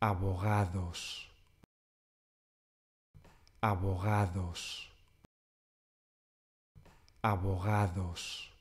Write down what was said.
abogados, abogados, abogados.